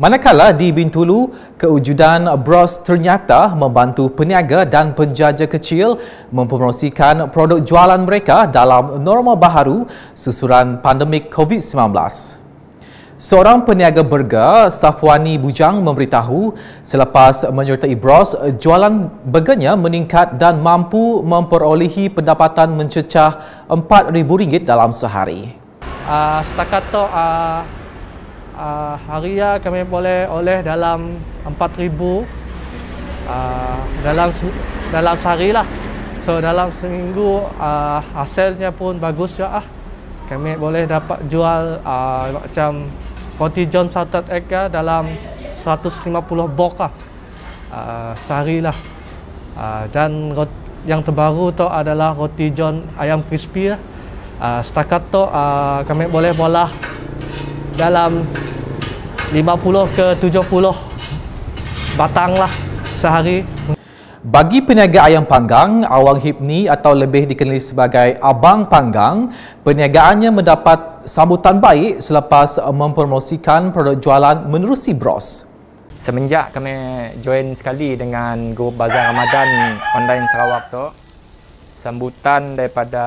Manakala di Bintulu, kewujudan bros ternyata membantu peniaga dan penjaja kecil mempromosikan produk jualan mereka dalam norma baharu susuran pandemik COVID-19. Seorang peniaga burger, Safwani Bujang memberitahu selepas menyertai bros, jualan burgernya meningkat dan mampu memperolehi pendapatan mencecah RM4,000 dalam sehari. Uh, setakat itu. uh, ah, uh, ah, haria ya kami boleh oleh dalam 4000 ribu uh, dalam dalam sehari lah. So dalam seminggu uh, hasilnya pun bagus ya. ah. Kami boleh dapat jual uh, macam roti John Salted Egg ya dalam 150 box lah uh, sehari lah. Uh, dan roti, yang terbaru tu adalah roti John ayam crispy lah. Uh, setakat tu uh, kami boleh bolah dalam 50 ke 70 batang lah sehari. Bagi peniaga ayam panggang, Awang Hipni atau lebih dikenali sebagai Abang Panggang, perniagaannya mendapat sambutan baik selepas mempromosikan produk jualan menerusi bros. Semenjak kami join sekali dengan grup Bazar Ramadan online Sarawak tu, sambutan daripada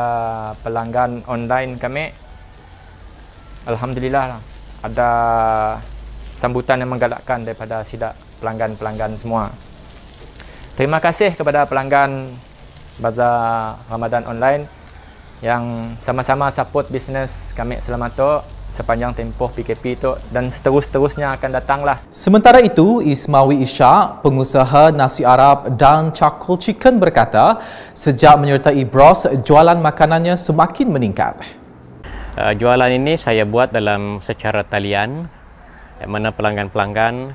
pelanggan online kami, Alhamdulillah lah, ada sambutan yang menggalakkan daripada sidak pelanggan-pelanggan semua. Terima kasih kepada pelanggan Bazar Ramadan Online yang sama-sama support bisnes kami selama itu sepanjang tempoh PKP itu dan seterus-terusnya akan datanglah. Sementara itu, Ismawi Ishak, pengusaha nasi Arab dan charcoal chicken berkata, sejak menyertai bros, jualan makanannya semakin meningkat uh, jualan ini saya buat dalam secara talian yang mana pelanggan-pelanggan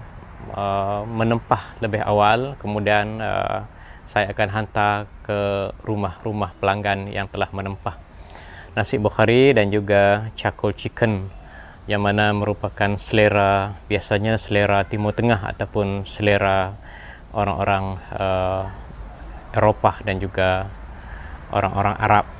uh, menempah lebih awal kemudian uh, saya akan hantar ke rumah-rumah pelanggan yang telah menempah nasi bukhari dan juga charcoal chicken yang mana merupakan selera biasanya selera timur tengah ataupun selera orang-orang uh, Eropah dan juga orang-orang Arab.